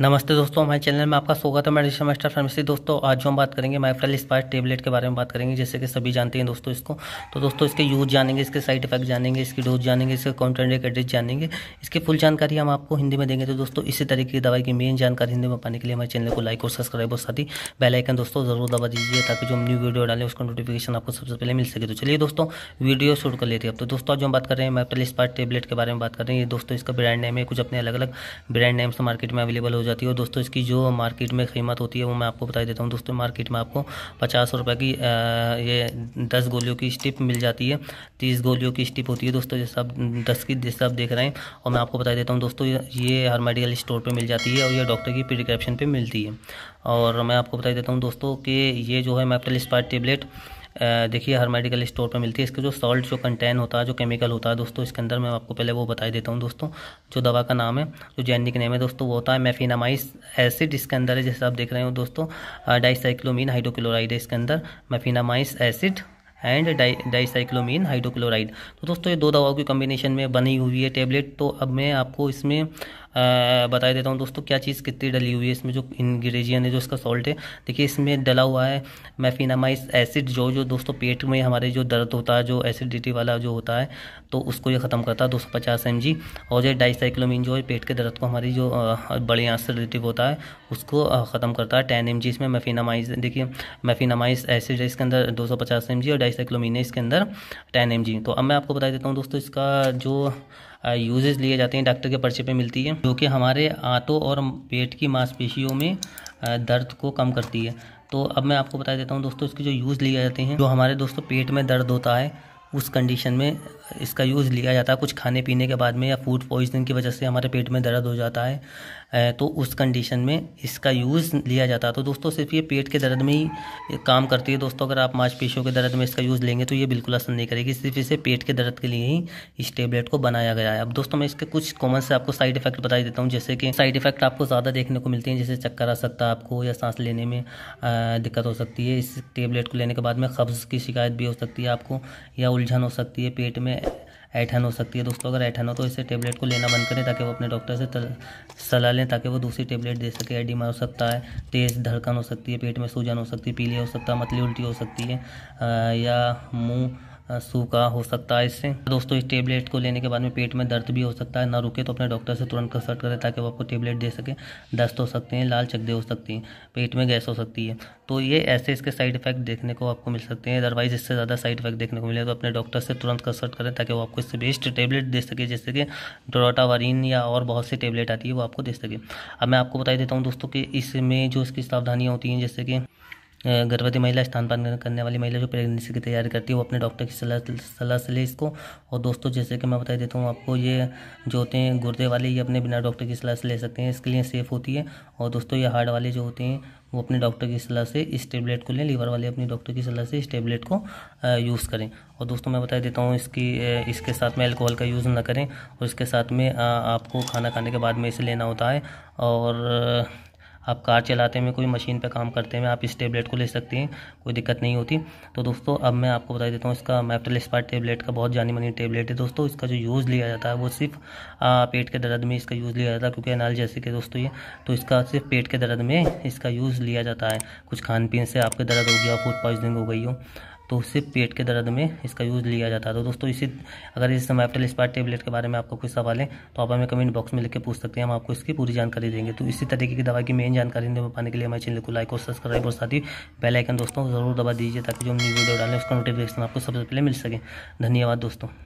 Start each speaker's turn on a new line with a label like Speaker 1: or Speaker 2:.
Speaker 1: नमस्ते दोस्तों हमारे चैनल में आपका स्वागत है मैं ऋषि मास्टर फार्मेसी दोस्तों आज जो हम बात करेंगे माइफ्रेल स्पाइस टेबलेट के बारे में बात करेंगे जैसे कि सभी जानते हैं दोस्तों इसको तो दोस्तों इसके यूज जानेंगे इसके साइड इफेक्ट जानेंगे इसकी डोज जानेंगे इसके कॉन्ट्रेंडेड जानेंगे इसकी फुल जानकारी हम आपको हिंदी में देंगे तो दोस्तों इसी तरीके की दवाई की मेन जानकारी हिंदी में पाने के लिए हमारे चैनल को लाइक और सब्सक्राइब और साथ ही बेलाइकन दोस्तों जरूर दबा दीजिए ताकि जो हम न्यू वीडियो डालें उसका नोटिफिकेशन आपको सबसे पहले मिल सके तो चलिए दोस्तों वीडियो शूट कर लेते हैं अब तो दोस्तों आज हम बात कर रहे हैं माइफ्रेल स्पाइस टेबलेट के बारे में बात कर रहे हैं दोस्तों इसका ब्रांड नेम है कुछ अपने अलग अलग ब्रांड नेम्स मार्केट में अवेलेबल हो जाती है और दोस्तों इसकी जो मार्केट में कीमत होती है वो मैं आपको बता देता हूँ दोस्तों मार्केट में आपको पचास रुपये की ये दस गोलियों की स्टिप मिल जाती है तीस गोलियों की स्टिप होती है दोस्तों जैसे आप दस की जैसे आप देख रहे हैं और मैं आपको बता देता हूँ दोस्तों ये हर मेडिकल स्टोर पर मिल जाती है और यह डॉक्टर की प्रिस्क्रिप्शन पर मिलती है और मैं आपको बता देता हूँ दोस्तों कि ये जो है मैपटल स्पार्ट टेबलेट देखिए हर मेडिकल स्टोर पर मिलती है इसका जो सॉल्ट जो कंटेन होता है जो केमिकल होता है दोस्तों इसके अंदर मैं आपको पहले वो बता देता हूँ दोस्तों जो दवा का नाम है जो जैनिक नेम है दोस्तों वो होता है मैफिनामाइस एसिड इसके अंदर है जैसे आप देख रहे हो दोस्तों डाइसाइक्लोमीन हाइड्रोक्लोराइड है इसके अंदर mefenamic acid and dicyclomine hydrochloride तो दोस्तों ये दो दवाओं की कॉम्बिनेशन में बनी हुई है टेबलेट तो अब मैं आपको इसमें बता देता हूँ दोस्तों क्या चीज़ कितनी डली हुई है इसमें जो इन्ग्रीडियन है जो इसका सॉल्ट है देखिए इसमें डला हुआ है मैफिनामाइस एसिड जो जो दोस्तों पेट में हमारे जो दर्द होता है जो एसिडिटी वाला जो होता है तो उसको ये ख़त्म करता है दो सौ पचास एम जी और जो डाइसाइक्लोमिन जो है पेट के दर्द को हमारी जो बड़े आँख से रिलेटिव होता है उसको ख़त्म करता है टेन एम जी इसमें मैफिनामाइस देखिए मैफिनामाइस एसिड है इसके अंदर दो सौ पचास एम जी और डाइसाइक्लोमिन है इसके अंदर टेन एम जी तो अब मैं आपको बता देता हूँ दोस्तों इसका जो यूजेज लिए जाते हैं डॉक्टर के पर्चे पे मिलती है जो कि हमारे आंतों और पेट की मांसपेशियों में दर्द को कम करती है तो अब मैं आपको बता देता हूँ दोस्तों इसके जो यूज़ लिए जाते हैं जो हमारे दोस्तों पेट में दर्द होता है उस कंडीशन में इसका यूज़ लिया जाता है कुछ खाने पीने के बाद में या फूड पॉइजनिंग की वजह से हमारे पेट में दर्द हो जाता है तो उस कंडीशन में इसका यूज़ लिया जाता है तो दोस्तों सिर्फ ये पेट के दर्द में ही काम करती है दोस्तों अगर आप मांसपेशियों के दर्द में इसका यूज़ लेंगे तो ये बिल्कुल असर नहीं करेगी सिर्फ इसे पेट के दर्द के लिए ही इस टेबलेट को बनाया गया है अब दोस्तों मैं इसके कुछ कॉमन से आपको साइड इफेक्ट बता देता हूँ जैसे कि साइड इफेक्ट आपको ज़्यादा देखने को मिलते हैं जैसे चक्कर आ सकता है आपको या सांस लेने में दिक्कत हो सकती है इस टेबलेट को लेने के बाद में कब्ज़ की शिकायत भी हो सकती है आपको या उलझन हो सकती है पेट में ऐठन हो सकती है दोस्तों अगर ऐठन हो तो इसे टेबलेट को लेना बंद करें ताकि वो अपने डॉक्टर से सलाह लें ताकि वो दूसरी टेबलेट दे सके एडिमा हो सकता है तेज़ धड़कन हो सकती है पेट में सूजन हो सकती है पीली हो सकता है मतली उल्टी हो सकती है आ, या मुंह सूखा हो सकता है इससे दोस्तों इस टेबलेट को लेने के बाद में पेट में दर्द भी हो सकता है ना रुके तो अपने डॉक्टर से तुरंत कंसल्ट करें ताकि वो आपको टेबलेट दे सके दस्त हो सकते हैं लाल चकदे हो सकती हैं पेट में गैस हो सकती है तो ये ऐसे इसके साइड इफेक्ट देखने को आपको मिल सकते हैं अदरवाइज़ इससे ज़्यादा साइड इफेक्ट देखने को मिले तो अपने डॉक्टर से तुरंत कंसल्ट करें ताकि वो आपको इससे बेस्ट टेबलेट दे सके जैसे कि डोराटावारीन या और बहुत सी टेबलेट आती है वो आपको दे सके अब मैं आपको बता देता हूँ दोस्तों कि इसमें जो इसकी सावधानियाँ होती हैं जैसे कि गर्भवती महिला स्थानपान करने वाली महिला जो प्रेगनेंसी की तैयारी करती है वो अपने डॉक्टर की सलाह सलाह से ले इसको और दोस्तों जैसे कि मैं बता देता हूँ आपको ये जो होते हैं गुर्दे वाले ये अपने बिना डॉक्टर की सलाह से ले सकते हैं इसके लिए सेफ़ होती है और दोस्तों ये हार्ट वाले जो होते हैं वो अपने डॉक्टर की सलाह से इस टेबलेट को लें लीवर वाले अपने डॉक्टर की सलाह से इस टेबलेट को यूज़ करें और दोस्तों मैं बता देता हूँ इसकी इसके साथ में अल्कोहल का यूज़ ना करें और इसके साथ में आपको खाना खाने के बाद में इसे लेना होता है और आप कार चलाते हैं कोई मशीन पे काम करते हैं आप इस टेबलेट को ले सकते हैं कोई दिक्कत नहीं होती तो दोस्तों अब मैं आपको बता देता हूँ इसका मैप्टल एक्सपार्ट टेबलेट का बहुत जानी मानी टेबलेट है दोस्तों इसका जो यूज़ लिया जाता है वो सिर्फ पेट के दर्द में इसका यूज़ लिया जाता है क्योंकि अनाल जैसे कि दोस्तों ये तो इसका सिर्फ पेट के दर्द में इसका यूज़ लिया जाता है कुछ खान पीन से आपके दर्द हो गया फूड पॉइजनिंग हो गई हो तो उससे पेट के दर्द में इसका यूज़ लिया जाता है तो दोस्तों इसी अगर इस मैप्टल स्पार टेबलेट के बारे में आपको कोई सवाल है तो आप हमें कमेंट बॉक्स में लिख के पूछ सकते हैं हम आपको इसकी पूरी जानकारी देंगे तो इसी तरीके की दवा की मेन जानकारी दे पाने के लिए हमारे चैनल को लाइक और सब्सक्राइब और साथ ही बेलाइकन दोस्तों ज़रूर दबा दीजिए ताकि जो हम न्यू वीडियो डालें उसका नोटिफिकेशन आपको सबसे पहले मिल सके धन्यवाद दोस्तों